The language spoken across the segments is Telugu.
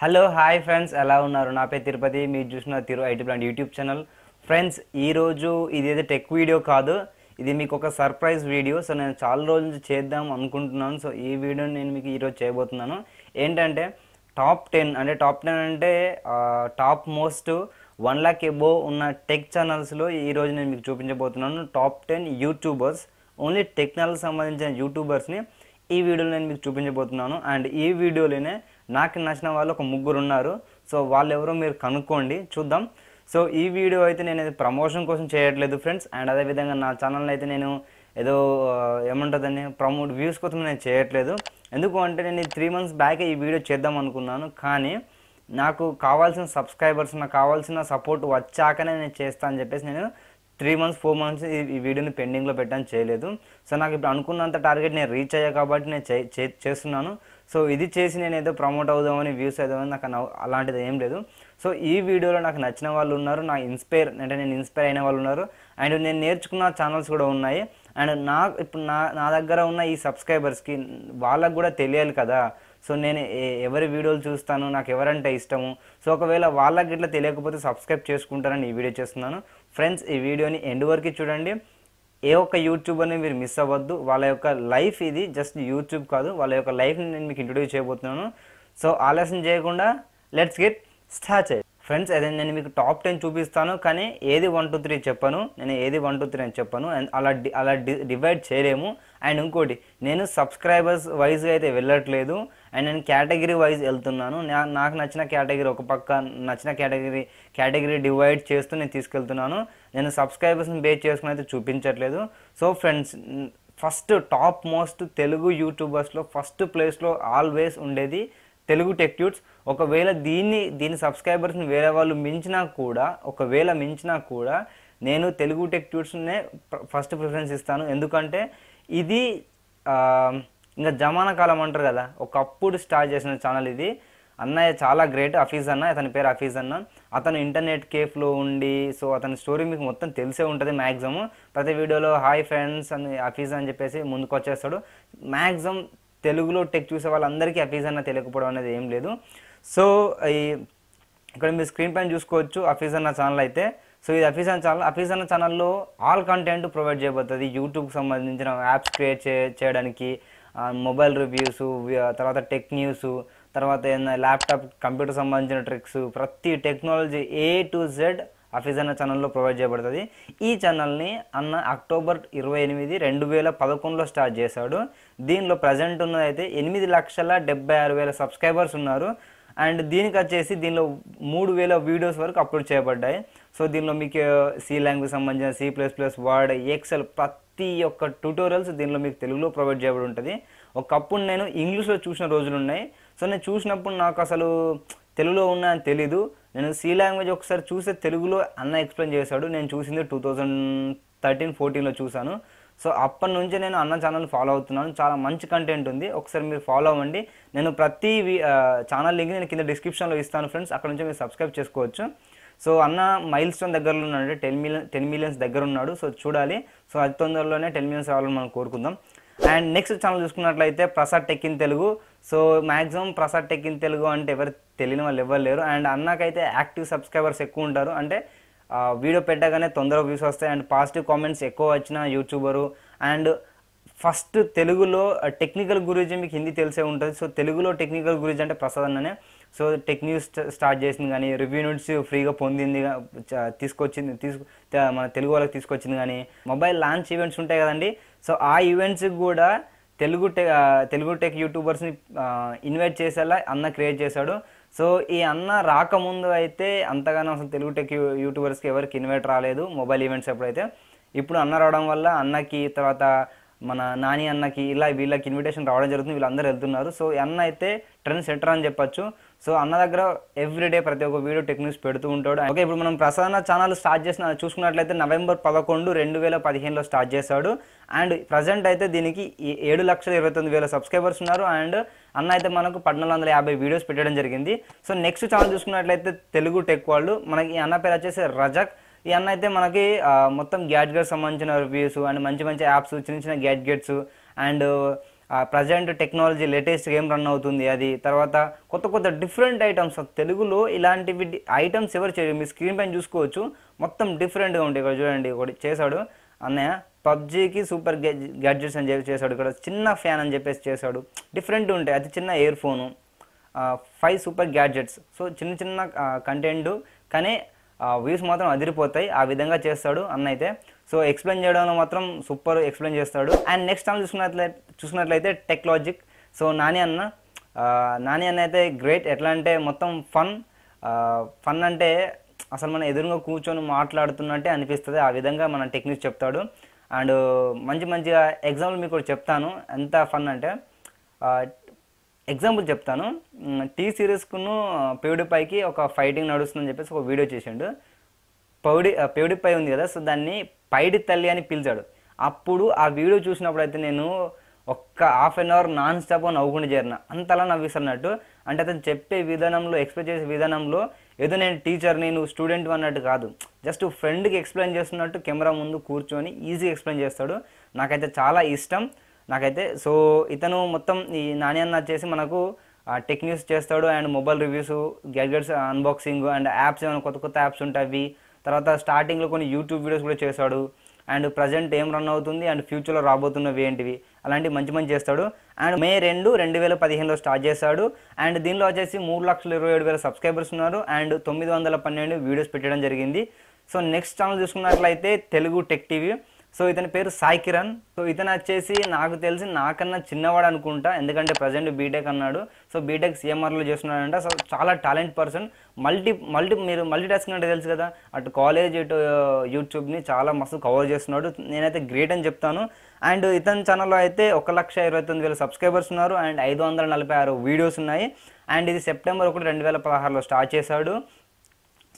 హలో హాయ్ ఫ్రెండ్స్ ఎలా ఉన్నారు నా పేరు తిరుపతి మీరు చూసిన Tiru IT plant YouTube channel friends ఈరోజు ఏదో టెక్ వీడియో కాదు ఇది మీకు ఒక సర్ప్రైజ్ వీడియో సో నేను చాలా రోజుల నుంచి చేద్దాం అనుకుంటున్నాను సో ఈ వీడియో నేను మీకు ఈరోజు చేయబోతున్నాను ఏంటంటే టాప్ టెన్ అంటే టాప్ టెన్ అంటే top most one lakh above ఉన్న టెక్ ఛానల్స్లో ఈరోజు నేను మీకు చూపించబోతున్నాను top ten YouTubers only technology సంబంధించిన యూట్యూబర్స్ని ఈ వీడియోలో నేను మీకు చూపించబోతున్నాను అండ్ ఈ వీడియోలోనే నాకు నచ్చిన వాళ్ళు ఒక ముగ్గురు ఉన్నారు సో వాళ్ళు ఎవరో మీరు కనుక్కోండి చూద్దాం సో ఈ వీడియో అయితే నేను ప్రమోషన్ కోసం చేయట్లేదు ఫ్రెండ్స్ అండ్ అదేవిధంగా నా ఛానల్ అయితే నేను ఏదో ఏమంటుందని ప్రమోట్ వ్యూస్ కోసం నేను చేయట్లేదు ఎందుకు అంటే నేను త్రీ మంత్స్ బ్యాక్ ఈ వీడియో చేద్దాం అనుకున్నాను కానీ నాకు కావాల్సిన సబ్స్క్రైబర్స్ నాకు కావాల్సిన సపోర్ట్ వచ్చాకనే నేను చేస్తాను అని చెప్పేసి నేను త్రీ మంత్స్ ఫోర్ మంత్స్ ఈ వీడియోని పెండింగ్లో పెట్టాను చేయలేదు సో నాకు ఇప్పుడు అనుకున్నంత టార్గెట్ నేను రీచ్ అయ్యా కాబట్టి నేను చేస్తున్నాను సో ఇది చేసి నేను ఏదో ప్రమోట్ అవుదామని వ్యూస్ అవుదామని నాకు అలాంటిది ఏం లేదు సో ఈ వీడియోలో నాకు నచ్చిన వాళ్ళు ఉన్నారు నా ఇన్స్పైర్ అంటే నేను ఇన్స్పైర్ అయిన వాళ్ళు ఉన్నారు అండ్ నేను నేర్చుకున్న ఛానల్స్ కూడా ఉన్నాయి అండ్ నా ఇప్పుడు నా నా దగ్గర ఉన్న ఈ సబ్స్క్రైబర్స్కి వాళ్ళకు కూడా తెలియాలి కదా సో నేను ఎవరి వీడియోలు చూస్తాను నాకు ఎవరంటే ఇష్టము సో ఒకవేళ వాళ్ళకి ఇట్లా తెలియకపోతే సబ్స్క్రైబ్ చేసుకుంటారని ఈ వీడియో చేస్తున్నాను ఫ్రెండ్స్ ఈ వీడియోని ఎండ్ వరకు చూడండి ఏ ఒక్క యూట్యూబర్ని మీరు మిస్ అవ్వద్దు వాళ్ళ యొక్క లైఫ్ ఇది జస్ట్ యూట్యూబ్ కాదు వాళ్ళ యొక్క లైఫ్ని నేను మీకు ఇంట్రొడ్యూస్ చేయబోతున్నాను సో ఆలస్యం చేయకుండా లెట్స్ గెట్ స్టార్ట్ ఫ్రెండ్స్ అదే నేను మీకు టాప్ టెన్ చూపిస్తాను కానీ ఏది వన్ టూ త్రీ చెప్పాను నేను ఏది వన్ టూ త్రీ అని చెప్పాను అండ్ అలా అలా డివైడ్ చేయలేము అండ్ ఇంకోటి నేను సబ్స్క్రైబర్స్ వైజ్గా అయితే వెళ్ళట్లేదు అండ్ నేను కేటగిరీ వైజ్ వెళ్తున్నాను నాకు నచ్చిన కేటగిరీ ఒక పక్క నచ్చిన కేటగిరీ కేటగిరీ డివైడ్ చేస్తూ నేను తీసుకెళ్తున్నాను నేను సబ్స్క్రైబర్స్ని బేస్ చేసుకుని అయితే చూపించట్లేదు so friends first top most Telugu యూట్యూబర్స్లో ఫస్ట్ ప్లేస్లో ఆల్వేస్ ఉండేది తెలుగు టెక్ట్యూట్స్ ఒకవేళ దీన్ని దీని సబ్స్క్రైబర్స్ని వేరే వాళ్ళు మించినా కూడా ఒకవేళ మించినా కూడా నేను తెలుగు టెక్ట్యూట్స్నే ఫస్ట్ ప్రిఫరెన్స్ ఇస్తాను ఎందుకంటే ఇది ఇంకా జమానా కాలం అంటారు కదా ఒకప్పుడు స్టార్ట్ చేసిన ఛానల్ ఇది అన్నయ్య చాలా గ్రేట్ అఫీజ్ అన్న అతని పేరు అఫీజ్ అన్న అతను ఇంటర్నెట్ కేఫ్లో ఉండి సో అతని స్టోరీ మీకు మొత్తం తెలిసే ఉంటుంది మ్యాక్సిమం ప్రతి వీడియోలో హాయ్ ఫ్రెండ్స్ అని అఫీజ్ అని చెప్పేసి ముందుకు వచ్చేస్తాడు మ్యాక్సిమం తెలుగులో టెక్ చూసే వాళ్ళందరికీ అఫీజ్ అన్న తెలియకపోవడం అనేది ఏం లేదు సో ఈ ఇక్కడ మీరు స్క్రీన్ పైన చూసుకోవచ్చు అఫీజ్ అన్న ఛానల్ అయితే సో ఇది అఫీజ్ అన్న ఛానల్ అఫీజ్ అన్న ఛానల్లో ఆల్ కంటెంట్ ప్రొవైడ్ చేయబోతుంది యూట్యూబ్కి సంబంధించిన యాప్స్ క్రియేట్ చే చేయడానికి మొబైల్ రివ్యూస్ తర్వాత టెక్ న్యూస్ తర్వాత ల్యాప్టాప్ కంప్యూటర్ సంబంధించిన ట్రిక్స్ ప్రతి technology A to Z Hafeez అన్న ఛానల్లో ప్రొవైడ్ చేయబడుతుంది ఈ ఛానల్ని అన్న అక్టోబర్ ఇరవై ఎనిమిది రెండు వేల పదకొండులో స్టార్ట్ చేశాడు దీనిలో ప్రజెంట్ ఉన్నదైతే ఎనిమిది లక్షల డెబ్బై ఆరు వేల సబ్స్క్రైబర్స్ ఉన్నారు అండ్ దీనికి వచ్చేసి దీనిలో మూడు వేల వీడియోస్ వరకు అప్లోడ్ చేయబడ్డాయి సో దీనిలో మీకు సి లాంగ్వేజ్ సంబంధించిన C plus plus Word Excel ప్రతి ఒక్క ట్యూటోరియల్స్ దీనిలో మీకు తెలుగులో ప్రొవైడ్ చేయబడి ఉంటుంది ఒకప్పుడు నేను ఇంగ్లీష్లో చూసిన రోజులు ఉన్నాయి సో నేను చూసినప్పుడు నాకు అసలు తెలుగులో ఉన్నాయని తెలీదు నేను సి లాంగ్వేజ్ ఒకసారి చూసే తెలుగులో అన్న ఎక్స్ప్లెయిన్ చేశాడు నేను చూసింది టూ థౌజండ్ థర్టీన్ ఫోర్టీన్లో చూశాను సో అప్పటి నుంచి నేను అన్న ఛానల్ ఫాలో అవుతున్నాను చాలా మంచి కంటెంట్ ఉంది ఒకసారి మీరు ఫాలో అవ్వండి నేను ప్రతి ఛానల్ లింక్ నేను కింద డిస్క్రిప్షన్లో ఇస్తాను ఫ్రెండ్స్ అక్కడ నుంచి మీరు సబ్స్క్రైబ్ చేసుకోవచ్చు సో అన్న మైల్ స్టోన్ దగ్గరలో ఉన్నాడు టెన్ మిలియన్ టెన్ మిలియన్స్ దగ్గర ఉన్నాడు సో చూడాలి సో అతి తొందరలోనే టెన్ మిలియన్స్ రావాలని మనం కోరుకుందాం అండ్ నెక్స్ట్ ఛానల్ చూసుకున్నట్లయితే Prasad tech in Telugu so maximum Prasad tech in Telugu అంటే ఎవరు తెలియని వాళ్ళు ఎవరు లేరు అండ్ అన్నకైతే యాక్టివ్ సబ్స్క్రైబర్స్ ఎక్కువ ఉంటారు అంటే వీడియో పెట్టగానే తొందరగా వ్యూస్ వస్తాయి అండ్ పాజిటివ్ కామెంట్స్ ఎక్కువ వచ్చిన యూట్యూబరు అండ్ ఫస్ట్ తెలుగులో టెక్నికల్ గురించి మీకు హిందీ తెలిసే ఉంటుంది సో తెలుగులో టెక్నికల్ గురించి అంటే ప్రసాద్ అన్ననే సో టెక్నిక్స్ స్టార్ట్ చేసింది కానీ రివ్యూ నోట్స్ ఫ్రీగా పొందింది తీసుకొచ్చింది తీసుకు మన తెలుగు వాళ్ళకి తీసుకొచ్చింది కానీ మొబైల్ లాంచ్ ఈవెంట్స్ ఉంటాయి కదండి సో ఆ ఈవెంట్స్కి కూడా తెలుగు టెక్ తెలుగు టెక్ యూట్యూబర్స్ని ఇన్వైట్ చేసేలా అన్న క్రియేట్ చేశాడు సో ఈ అన్న రాకముందు అయితే అంతగానో అసలు తెలుగు టెక్ యూట్యూబర్స్కి ఎవరికి ఇన్వైట్ రాలేదు మొబైల్ ఈవెంట్స్ ఎప్పుడైతే ఇప్పుడు అన్న రావడం వల్ల అన్నకి తర్వాత మన నాని అన్నకి ఇలా వీళ్ళకి ఇన్విటేషన్ రావడం జరుగుతుంది వీళ్ళందరూ వెళ్తున్నారు సో అన్న అయితే ట్రెండ్ సెటర్ అని చెప్పొచ్చు సో అన్న దగ్గర ఎవ్రీడే ప్రతి ఒక్క వీడియో టెక్నిక్స్ పెడుతూ ఉంటాడు ఓకే ఇప్పుడు మనం ప్రసాద్ ఛానల్ స్టార్ట్ చేసిన చూసుకున్నట్లయితే నవంబర్ పదకొండు రెండు వేల పదిహేనులో స్టార్ట్ చేశాడు అండ్ ప్రజెంట్ అయితే దీనికి ఏడు లక్షల ఇరవై తొమ్మిది వేల సబ్స్క్రైబర్స్ ఉన్నారు అండ్ అన్న అయితే మనకు పద్నాలుగు వందల యాభై వీడియోస్ పెట్టడం జరిగింది సో నెక్స్ట్ ఛానల్ చూసుకున్నట్లయితే తెలుగు టెక్ వాళ్ళు మనకి ఈ అన్న పేరు వచ్చేసి రజక్ ఈ అన్న అయితే మనకి మొత్తం గ్యాడ్గెట్స్ సంబంధించిన రివ్యూస్ అండ్ మంచి మంచి యాప్స్ చిన్న చిన్న gadgets and present technology latest game run అవుతుంది అది తర్వాత కొత్త కొత్త డిఫరెంట్ ఐటమ్స్ తెలుగులో ఇలాంటివి ఐటమ్స్ ఎవరు చేయరు మీ స్క్రీన్ పైన చూసుకోవచ్చు మొత్తం డిఫరెంట్గా ఉంటాయి ఇక్కడ చూడండి ఒకటి చేశాడు అన్నయ్య పబ్జీకి సూపర్ గ్యాడ్జెట్స్ అని చెప్పి చేశాడు ఇక్కడ చిన్న ఫ్యాన్ అని చెప్పేసి చేశాడు డిఫరెంట్ ఉంటాయి అది చిన్న earphone five super gadgets so చిన్న చిన్న కంటెంట్ కానీ వ్యూస్ మాత్రం అదిరిపోతాయి ఆ విధంగా చేస్తాడు అన్న అయితే సో ఎక్స్ప్లెయిన్ చేయడంలో మాత్రం సూపర్ ఎక్స్ప్లెయిన్ చేస్తాడు అండ్ నెక్స్ట్ టైం చూసుకున్నట్లయితే చూసినట్లయితే టెక్లాజిక్ సో నాని అన్న నాని అన్న అయితే గ్రేట్ ఎట్లా అంటే మొత్తం ఫన్ ఫన్ అంటే అసలు మనం ఎదురుగా కూర్చొని మాట్లాడుతున్నట్టే అనిపిస్తుంది ఆ విధంగా మన టెక్నిక్స్ చెప్తాడు అండ్ మంచి మంచిగా ఎగ్జాంపుల్ మీకు చెప్తాను ఎంత ఫన్ అంటే ఎగ్జాంపుల్ చెప్తాను టీ సిరీస్కును పైకి ఒక ఫైటింగ్ నడుస్తుందని చెప్పేసి ఒక వీడియో చేసిండు పౌడి పై ఉంది కదా సో దాన్ని పైడి తల్లి అని పిలిచాడు అప్పుడు ఆ వీడియో చూసినప్పుడు అయితే నేను ఒక్క half an hour non stop నవ్వుకుండా చేరిన అంతలా నవ్విస్తున్నట్టు అంటే అతను చెప్పే విధానంలో ఎక్స్ప్రెస్ చేసే విధానంలో ఏదో నేను టీచర్ని నువ్వు స్టూడెంట్ అన్నట్టు కాదు జస్ట్ ఫ్రెండ్కి ఎక్స్ప్లెయిన్ చేస్తున్నట్టు కెమెరా ముందు కూర్చొని ఈజీగా ఎక్స్ప్లెయిన్ చేస్తాడు నాకైతే చాలా ఇష్టం నాకైతే సో ఇతను మొత్తం ఈ నాని అన్న వచ్చేసి మనకు టెక్ న్యూస్ చేస్తాడు and mobile reviews gadgets unboxing and apps ఏమైనా కొత్త కొత్త యాప్స్ ఉంటాయి తర్వాత స్టార్టింగ్లో కొన్ని యూట్యూబ్ వీడియోస్ కూడా చేశాడు అండ్ ప్రజెంట్ ఏం రన్ అవుతుంది అండ్ ఫ్యూచర్లో రాబోతున్నవి ఏంటివి అలాంటి మంచి మంచి చేస్తాడు అండ్ మే రెండు రెండు వేల పదిహేనులో స్టార్ట్ చేశాడు అండ్ దీనిలో వచ్చేసి మూడు లక్షల ఇరవై ఏడు వేల సబ్స్క్రైబర్స్ ఉన్నారు అండ్ తొమ్మిది వందల పన్నెండు వీడియోస్ పెట్టడం జరిగింది సో నెక్స్ట్ ఛానల్ చూసుకున్నట్లయితే తెలుగు టెక్ టీవీ సో ఇతని పేరు సాయి కిరణ్ సో ఇతను వచ్చేసి నాకు తెలిసి నాకన్నా చిన్నవాడు అనుకుంటా ఎందుకంటే ప్రజెంట్ బీటెక్ అన్నాడు సో బీటెక్ సిఎంఆర్లో చేస్తున్నాడంట సో చాలా టాలెంట్ పర్సన్ మల్టీ మల్టీ మీరు మల్టీ టాస్కింగ్ అంటే తెలుసు కదా అటు కాలేజ్ ఇటు యూట్యూబ్ని చాలా మస్తు కవర్ చేస్తున్నాడు నేనైతే గ్రేట్ అని చెప్తాను అండ్ ఇతని ఛానల్లో అయితే ఒక లక్ష ఇరవై తొమ్మిది వేల సబ్స్క్రైబర్స్ ఉన్నారు అండ్ ఐదు వందల నలభై ఆరు వీడియోస్ ఉన్నాయి అండ్ ఇది సెప్టెంబర్ ఒకటి రెండు వేల పదహారులో స్టార్ట్ చేశాడు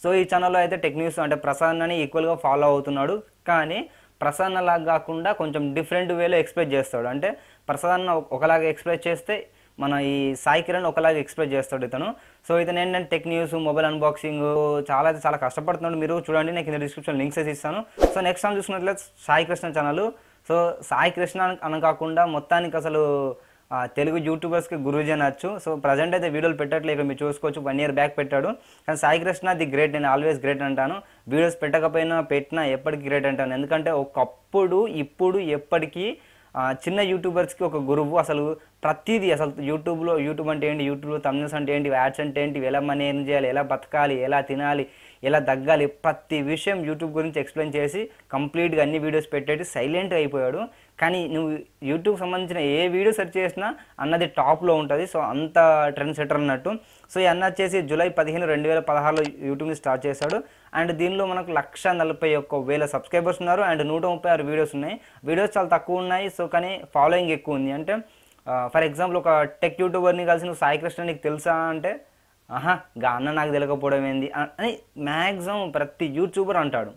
సో ఈ ఛానల్లో అయితే టెక్ న్యూస్ అంటే ప్రసాద్ అని ఈక్వల్గా ఫాలో అవుతున్నాడు కానీ ప్రసన్నలాగా కాకుండా కొంచెం డిఫరెంట్ వేలో ఎక్స్ప్రెస్ చేస్తాడు అంటే ప్రసన్న ఒకలాగా ఎక్స్ప్రెస్ చేస్తే మన ఈ సాయి కిరణ్ ఒకలాగా ఎక్స్ప్రెస్ చేస్తాడు ఇతను సో ఇతను ఏంటంటే టెక్ న్యూస్ మొబైల్ అన్బాక్సింగ్ చాలా చాలా కష్టపడుతున్నాడు మీరు చూడండి నేను కింద డిస్క్రిప్షన్ లింక్స్ వేసి ఇస్తాను సో నెక్స్ట్ టైం చూసుకున్నట్లయితే సాయి కృష్ణ ఛానల్ సో సాయి కృష్ణ అని కాకుండా మొత్తానికి అసలు తెలుగు యూట్యూబర్స్కి గురుజీ అనొచ్చు సో ప్రజెంట్ అయితే వీడియోలు పెట్టట్లేదు మీరు చూసుకోవచ్చు వన్ ఇయర్ బ్యాక్ పెట్టాడు కానీ సాయి కృష్ణ ది గ్రేట్ నేను ఆల్వేస్ గ్రేట్ అంటాను వీడియోస్ పెట్టకపోయినా పెట్టినా ఎప్పటికీ గ్రేట్ అంటాను ఎందుకంటే ఒకప్పుడు ఇప్పుడు ఎప్పటికీ చిన్న యూట్యూబర్స్కి ఒక గురువు అసలు ప్రతిదీ అసలు యూట్యూబ్లో యూట్యూబ్ అంటే ఏంటి యూట్యూబ్లో తమ్స్ అంటే ఏంటి యాడ్స్ అంటే ఏంటి ఎలా మనీ ఏం చేయాలి ఎలా బతకాలి ఎలా తినాలి ఇలా తగ్గాలి ప్రతి విషయం యూట్యూబ్ గురించి ఎక్స్ప్లెయిన్ చేసి కంప్లీట్గా అన్ని వీడియోస్ పెట్టేసి సైలెంట్ అయిపోయాడు కానీ నువ్వు యూట్యూబ్ సంబంధించిన ఏ వీడియో సెర్చ్ చేసినా అన్నది టాప్లో ఉంటుంది సో అంత ట్రెండ్ సెటర్ అన్నట్టు సో ఈ అన్న వచ్చేసి జూలై పదిహేను రెండు వేల పదహారులో యూట్యూబ్ని స్టార్ట్ చేశాడు అండ్ దీనిలో మనకు లక్ష నలభై ఒక్క వేల సబ్స్క్రైబర్స్ ఉన్నారు అండ్ నూట ముప్పై ఆరు వీడియోస్ ఉన్నాయి వీడియోస్ చాలా తక్కువ ఉన్నాయి సో కానీ ఫాలోయింగ్ ఎక్కువ ఉంది అంటే ఫర్ ఎగ్జాంపుల్ ఒక టెక్ యూట్యూబర్ని కలిసి నువ్వు సాయి కృష్ణ నీకు తెలుసా అంటే ఆహా గా అన్న నాకు తెలియకపోవడం ఏంది అని మ్యాక్సిమం ప్రతి యూట్యూబర్ అంటాడు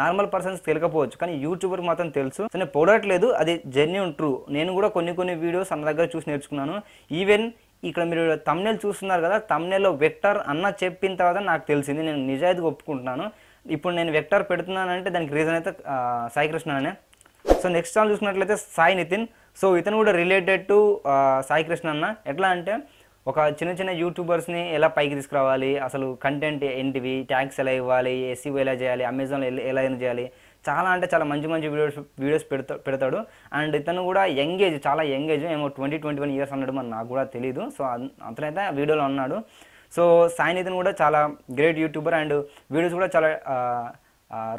నార్మల్ పర్సన్స్ తెలియకపోవచ్చు కానీ యూట్యూబర్ మాత్రం తెలుసు సో నేను పొడవట్లేదు అది జెన్యున్ ట్రూ నేను కూడా కొన్ని కొన్ని వీడియోస్ అన్న దగ్గర చూసి నేర్చుకున్నాను ఈవెన్ ఇక్కడ మీరు తమ్నెల్ చూస్తున్నారు కదా తమ్నెల్లో వెక్టర్ అన్న చెప్పిన తర్వాత నాకు తెలిసింది నేను నిజాయితీగా ఒప్పుకుంటున్నాను ఇప్పుడు నేను వెక్టర్ పెడుతున్నానంటే దానికి రీజన్ అయితే సాయికృష్ణ అనే సో నెక్స్ట్ ఛానల్ చూసినట్లయితే సాయి నితిన్ సో ఇతను కూడా రిలేటెడ్ టు సాయికృష్ణ అన్న ఎట్లా అంటే ఒక చిన్న చిన్న యూట్యూబర్స్ని ఎలా పైకి తీసుకురావాలి అసలు కంటెంట్ ఏంటివి ట్యాక్స్ ఎలా ఇవ్వాలి ఎస్సీ ఎలా చేయాలి అమెజాన్లో ఎలా చేయాలి చాలా అంటే చాలా మంచి మంచి వీడియోస్ వీడియోస్ పెడతా పెడతాడు అండ్ ఇతను కూడా ఎంగేజ్ చాలా ఎంగేజ్ ఏమో ట్వంటీ ట్వంటీ వన్ ఇయర్స్ అన్నాడు మరి నాకు కూడా తెలియదు సో అతనైతే వీడియోలో ఉన్నాడు సో సాయినితిన్ కూడా చాలా గ్రేట్ యూట్యూబర్ అండ్ వీడియోస్ కూడా చాలా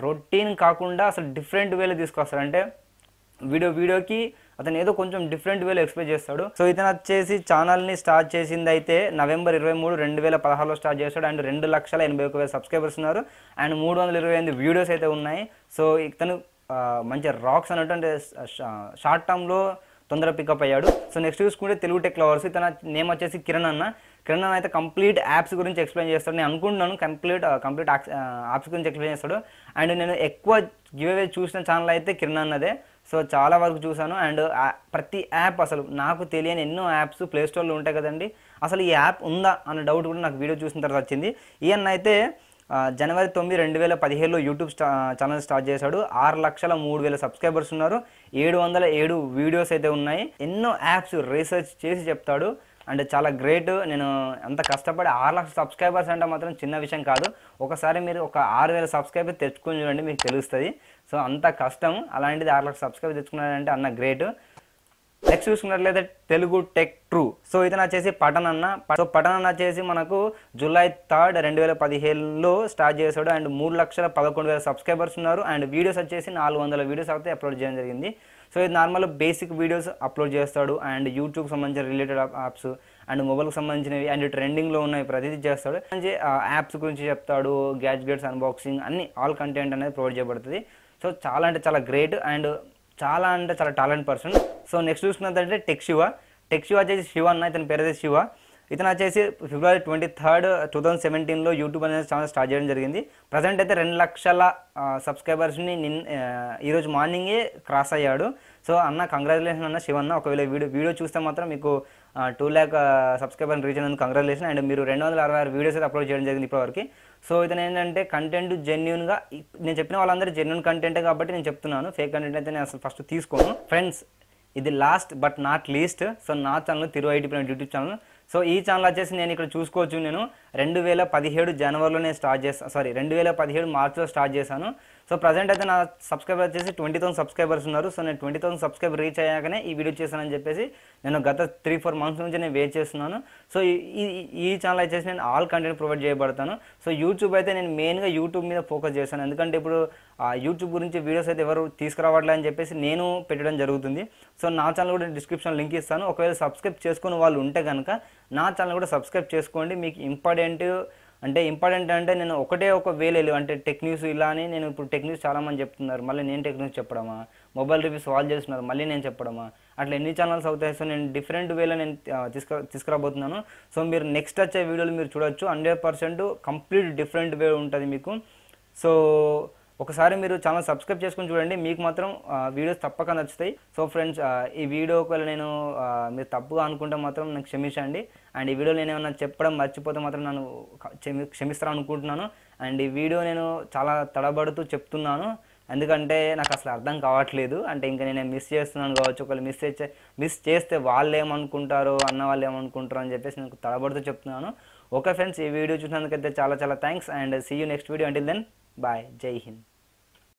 రొటీన్ కాకుండా అసలు డిఫరెంట్ వేలో తీసుకొస్తారు అంటే వీడియో వీడియోకి అతను ఏదో కొంచెం డిఫరెంట్ వేలో ఎక్స్ప్లెయిన్ చేస్తాడు సో ఇతను వచ్చేసి ఛానల్ని స్టార్ట్ చేసింది అయితే నవంబర్ ఇరవై మూడు రెండు వేల పదహారులో స్టార్ట్ చేస్తాడు అండ్ రెండు లక్షల ఎనభై ఒక వేల సబ్స్క్రైబర్స్ ఉన్నారు అండ్ మూడు వందల ఇరవై ఎనిమిది వీడియోస్ అయితే ఉన్నాయి సో ఇతను మంచి రాక్స్ అన్నటువంటి షార్ట్ టర్మ్లో తొందర పికప్ అయ్యాడు సో నెక్స్ట్ చూసుకుంటే తెలుగు టెక్ లవర్స్ ఇతను నేమ్ వచ్చేసి కిరణ్ అన్న కిరణ్ అన్న అయితే కంప్లీట్ యాప్స్ గురించి ఎక్స్ప్లెయిన్ చేస్తాడు నేను అనుకుంటున్నాను కంప్లీట్ కంప్లీట్ యాప్స్ గురించి ఎక్స్ప్లెయిన్ చేస్తాడు అండ్ నేను ఎక్కువ గివ్ అవే చూసిన ఛానల్ అయితే కిరణ్ అన్నదే సో చాలా వరకు చూశాను అండ్ ప్రతి యాప్ అసలు నాకు తెలియని ఎన్నో యాప్స్ ప్లేస్టోర్లో ఉంటాయి కదండి అసలు ఈ యాప్ ఉందా అన్న డౌట్ కూడా నాకు వీడియో చూసిన తర్వాత వచ్చింది ఈయన అయితే జనవరి తొమ్మిది రెండు వేల పదిహేడులో యూట్యూబ్ ఛానల్ స్టార్ట్ చేశాడు ఆరు లక్షల మూడు వేల సబ్స్క్రైబర్స్ ఉన్నారు ఏడు వందల ఏడు వీడియోస్ అయితే ఉన్నాయి ఎన్నో యాప్స్ రీసెర్చ్ చేసి చెప్తాడు అండ్ చాలా గ్రేట్ నేను అంత కష్టపడి ఆరు లక్షల సబ్స్క్రైబర్స్ అంటే మాత్రం చిన్న విషయం కాదు ఒకసారి మీరు ఒక ఆరు వేల సబ్స్క్రైబర్ తెచ్చుకుని చూడండి మీకు తెలుస్తుంది సో అంత కష్టం అలాంటిది ఆరు లక్షల సబ్స్క్రైబర్ తెచ్చుకున్నారంటే అన్న గ్రేట్ నెక్స్ట్ చూసుకున్నట్లయితే తెలుగు టెక్ ట్రూ సో ఇతను వచ్చేసి పఠన్ అన్న సో పఠన్ అన్న వచ్చేసి మనకు జూలై థర్డ్ రెండు వేల పదిహేనులో స్టార్ట్ చేశాడు అండ్ మూడు లక్షల పదకొండు వేల సబ్స్క్రైబర్స్ ఉన్నారు అండ్ వీడియోస్ వచ్చేసి నాలుగు వందల వీడియోస్ అయితే అప్లోడ్ చేయడం జరిగింది సో ఇది నార్మల్ బేసిక్ వీడియోస్ అప్లోడ్ చేస్తాడు అండ్ యూట్యూబ్ సంబంధించిన రిలేటెడ్ యాప్స్ అండ్ మొబైల్కి సంబంధించినవి అండ్ ట్రెండింగ్లో ఉన్నాయి ప్రతిదీ చేస్తాడు మంచి యాప్స్ గురించి చెప్తాడు గ్యాడ్జెట్స్ అన్బాక్సింగ్ అన్ని ఆల్ కంటెంట్ అనేది ప్రొవైడ్ చేయబడుతుంది సో చాలా అంటే చాలా గ్రేట్ అండ్ చాలా అంటే చాలా టాలెంట్ పర్సన్ సో నెక్స్ట్ చూసుకున్నదంటే టెక్ శివ టెక్ శివ చేసి శివ అన్న ఇతని పేరు అయితే శివ ఇతను వచ్చేసి February twenty third two thousand సెవెంటీన్లో యూట్యూబ్ అనేది ఛానల్ స్టార్ట్ చేయడం జరిగింది ప్రజెంట్ అయితే రెండు లక్షల సబ్స్క్రైబర్స్ని నిన్ ఈరోజు మార్నింగే క్రాస్ అయ్యాడు సో అన్న కంగ్రాచులేషన్ అన్న శివన్న ఒకవేళ వీడియో వీడియో చూస్తే మాత్రం మీకు టూ ల్యాక్ సబ్స్క్రైబర్ రీచ్ అయినందుకు కంగ్రాచులేషన్ అండ్ మీరు రెండు వందల అరవై ఆరు వీడియోస్ అయితే అప్లోడ్ చేయడం జరిగింది ఇప్పటివరకు సో ఇతను ఏంటంటే కంటెంట్ జెన్యున్గా నేను చెప్పిన వాళ్ళందరూ జెన్యున్ కంటెంట్ కాబట్టి నేను చెప్తున్నాను ఫేక్ కంటెంట్ అయితే నేను అసలు ఫస్ట్ తీసుకోను ఫ్రెండ్స్ ఇది last but not least so నా channel Tiru IT YouTube channel so ఈ ఛానల్ వచ్చేసి నేను ఇక్కడ చూసుకోవచ్చు నేను రెండు వేల పదిహేడు జనవరిలోనే స్టార్ట్ చేస్తాను సారీ రెండు వేల పదిహేడు మార్చిలో స్టార్ట్ చేశాను సో ప్రజెంట్ అయితే నా సబ్స్క్రైబర్ వచ్చేసి ట్వంటీ థౌసండ్ సబ్స్క్రైబర్స్ ఉన్నారు సో నేను ట్వంటీ థౌసండ్ సబ్స్క్రైబర్ రీచ్ అయ్యాకనే ఈ వీడియో చేశానని చెప్పేసి నేను గత త్రీ ఫోర్ మంత్స్ నుంచి నేను వెయిట్ చేస్తున్నాను సో ఈ ఈ ఛానల్ వచ్చేసి నేను ఆల్ కంటెంట్ ప్రొవైడ్ చేయబడతాను సో యూట్యూబ్ అయితే నేను మెయిన్గా యూట్యూబ్ మీద ఫోకస్ చేశాను ఎందుకంటే ఇప్పుడు ఆ యూట్యూబ్ గురించి వీడియోస్ అయితే ఎవరు తీసుకురావట్లే అని చెప్పేసి నేను పెట్టడం జరుగుతుంది సో నా ఛానల్ కూడా డిస్క్రిప్షన్ లింక్ ఇస్తాను ఒకవేళ సబ్స్క్రైబ్ చేసుకుని వాళ్ళు ఉంటే కనుక నా ఛానల్ కూడా సబ్స్క్రైబ్ చేసుకోండి మీకు ఇంపార్టెంట్ అంటే ఇంపార్టెంట్ అంటే నేను ఒకటే ఒక వెళ్ళి అంటే టెక్ న్యూస్ ఇలా అని నేను ఇప్పుడు టెక్ న్యూస్ చాలామంది చెప్తున్నారు మళ్ళీ నేను టెక్ న్యూస్ చెప్పడమా మొబైల్ రివ్యూస్ వాల్ చేస్తున్నారు మళ్ళీ నేను చెప్పడమా అట్లా ఎన్ని ఛానల్స్ అవుతాయి సో నేను డిఫరెంట్ వేలో నేను తీసుకు తీసుకురాబోతున్నాను సో మీరు నెక్స్ట్ వచ్చే వీడియోలు మీరు చూడొచ్చు hundred percent complete different way ఉంటుంది మీకు సో ఒకసారి మీరు ఛానల్ సబ్స్క్రైబ్ చేసుకుని చూడండి మీకు మాత్రం వీడియోస్ తప్పక నచ్చుతాయి సో ఫ్రెండ్స్ ఈ వీడియో ఒకవేళ నేను మీరు తప్పుగా అనుకుంటే మాత్రం నాకు క్షమించండి అండ్ ఈ వీడియో నేను ఏమైనా చెప్పడం మర్చిపోతే మాత్రం నన్ను క్షమిస్తాను అనుకుంటున్నాను అండ్ ఈ వీడియో నేను చాలా తడబడుతూ చెప్తున్నాను ఎందుకంటే నాకు అసలు అర్థం కావట్లేదు అంటే ఇంకా నేను మిస్ చేస్తున్నాను కావచ్చు ఒకవేళ మిస్ చేస్తే మిస్ చేస్తే వాళ్ళు ఏమనుకుంటారు అన్న వాళ్ళు ఏమనుకుంటారో అని చెప్పేసి నేను తడబడుతూ చెప్తున్నాను ఓకే ఫ్రెండ్స్ ఈ వీడియో చూసినందుకైతే చాలా చాలా thanks and see you next video అంటే దెన్ బాయ్ జై హింద్